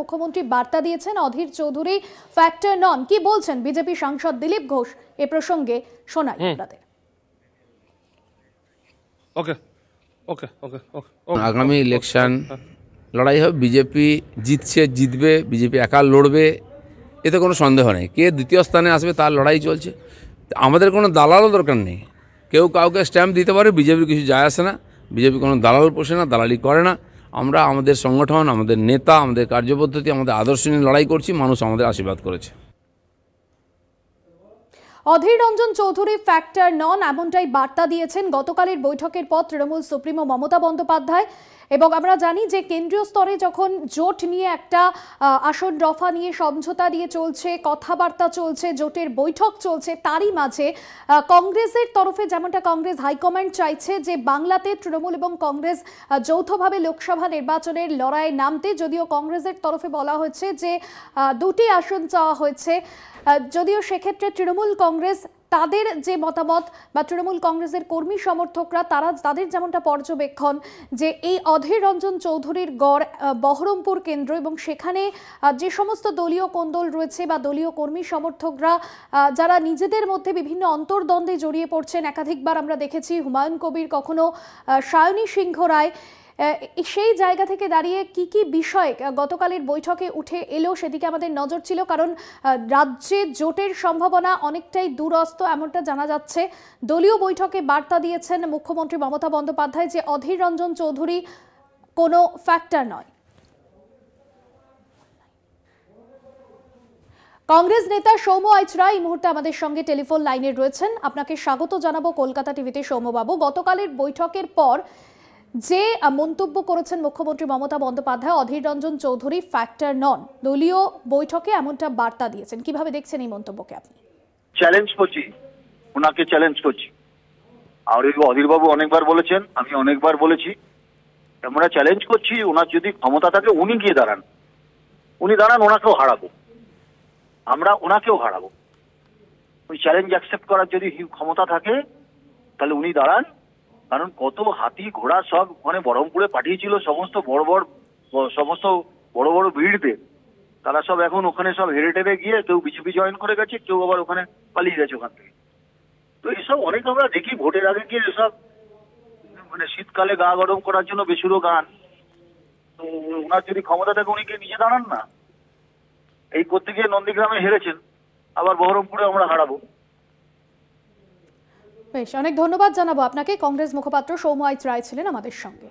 মুখ্যমন্ত্রী বার্তা দিয়েছেন অধীর চৌধুরী ফ্যাক্টর নন কি বলছেন বিজেপি সাংসদ দিলীপ ঘোষ এ প্রসঙ্গে শোনাই আপনাদের ওকে ওকে ওকে ওকে আগামী ইলেকশন হ্যাঁ। লড়াই হবে বিজেপি জিতছে জিতবে বিজেপি একা লড়বে এতে কোনো সন্দেহ নেই কে দ্বিতীয় স্থানে আসবে তার লড়াই চলছে আমাদের কোনো দালালও দরকার নেই কেউ কাউকে স্ট্যাম্প দিতে পারে বিজেপির কিছু যায় আসে না বিজেপি কোনো দালাল পোষে না দালালি করে না আমরা আমাদের সংগঠন আমাদের নেতা আমাদের কার্যপদ্ধতি আমাদের আদর্শ নিয়ে লড়াই করছি মানুষ আমাদের আশীর্বাদ করেছে অধীর রঞ্জন চৌধুরী ফ্যাক্টর নন এমনটাই বার্তা দিয়েছেন গতকালের বৈঠকের পর তৃণমূল সুপ্রিমো মমতা বন্দ্যোপাধ্যায় এবং আমরা জানি যে কেন্দ্রীয় স্তরে যখন জোট নিয়ে একটা আসন রফা নিয়ে সমঝোতা দিয়ে চলছে কথাবার্তা চলছে জোটের বৈঠক চলছে তারই মাঝে কংগ্রেসের তরফে যেমনটা কংগ্রেস হাইকমান্ড চাইছে যে বাংলাতে তৃণমূল এবং কংগ্রেস যৌথভাবে লোকসভা নির্বাচনের লড়াইয়ে নামতে যদিও কংগ্রেসের তরফে বলা হয়েছে যে দুটি আসন চাওয়া হয়েছে যদিও সেক্ষেত্রে তৃণমূল কংগ্রেস তাদের যে মতামত বা তৃণমূল কংগ্রেসের কর্মী সমর্থকরা তারা তাদের যেমনটা পর্যবেক্ষণ যে এই অধীর রঞ্জন চৌধুরীর গড় বহরমপুর কেন্দ্র এবং সেখানে যে সমস্ত দলীয় কোন্দল রয়েছে বা দলীয় কর্মী সমর্থকরা যারা নিজেদের মধ্যে বিভিন্ন অন্তর্দ্বন্দ্বে জড়িয়ে পড়ছেন একাধিকবার আমরা দেখেছি হুমায়ুন কবির কখনো সায়নী সিংহ রায় সেই জায়গা থেকে দাঁড়িয়ে কি কি বিষয় গতকালের বৈঠকে উঠে এলেও সেদিকে আমাদের নজর ছিল কারণ রাজ্যে জোটের সম্ভাবনা অনেকটাই দুরস্ত এমনটা জানা যাচ্ছে দলীয় বৈঠকে বার্তা দিয়েছেন মুখ্যমন্ত্রী মমতা বন্দ্যোপাধ্যায় যে অধীর রঞ্জন চৌধুরী কোনো ফ্যাক্টর নয় কংগ্রেস নেতা সৌম আইচরা এই মুহূর্তে আমাদের সঙ্গে টেলিফোন লাইনে রয়েছেন আপনাকে স্বাগত জানাবো কলকাতা টিভিতে সৌম্যবাবু গতকালের বৈঠকের পর যে মন্তব্য করেছেন মুখ্যমন্ত্রী মমতা বন্দ্যোপাধ্যায় অধীর রঞ্জন চৌধুরী ফ্যাক্টর নন দলীয় বৈঠকে এমনটা বার্তা দিয়েছেন কিভাবে দেখছেন এই মন্তব্যকে আপনি চ্যালেঞ্জ করছি ওনাকে চ্যালেঞ্জ করছি আর অধীরবাবু অনেকবার বলেছেন আমি অনেকবার বলেছি আমরা চ্যালেঞ্জ করছি ওনার যদি ক্ষমতা থাকে উনি গিয়ে দাঁড়ান উনি দাঁড়ান ওনাকেও হারাবো আমরা ওনাকেও হারাবো ওই চ্যালেঞ্জ অ্যাকসেপ্ট করার যদি ক্ষমতা থাকে তাহলে উনি দাঁড়ান কারণ কত হাতি ঘোড়া সব মানে বহরমপুরে পাঠিয়েছিল সমস্ত বড় বড় সমস্ত বড় বড় ভিড়দের তারা সব এখন ওখানে সব হেরে টেরে গিয়ে কেউ বিজেপি জয়েন করে গেছে কেউ আবার ওখানে পালিয়ে গেছে ওখান থেকে তো এসব অনেক আমরা দেখি ভোটের আগে গিয়ে এসব মানে শীতকালে গা গরম করার জন্য বেসুরো গান তো ওনার যদি ক্ষমতা থাকে উনি নিজে দাঁড়ান না এই করতে গিয়ে নন্দীগ্রামে হেরেছেন আবার বহরমপুরে আমরা হারাবো বেশ অনেক ধন্যবাদ জানাবো আপনাকে কংগ্রেস মুখপাত্র সৌম্য আইচ রায় ছিলেন আমাদের সঙ্গে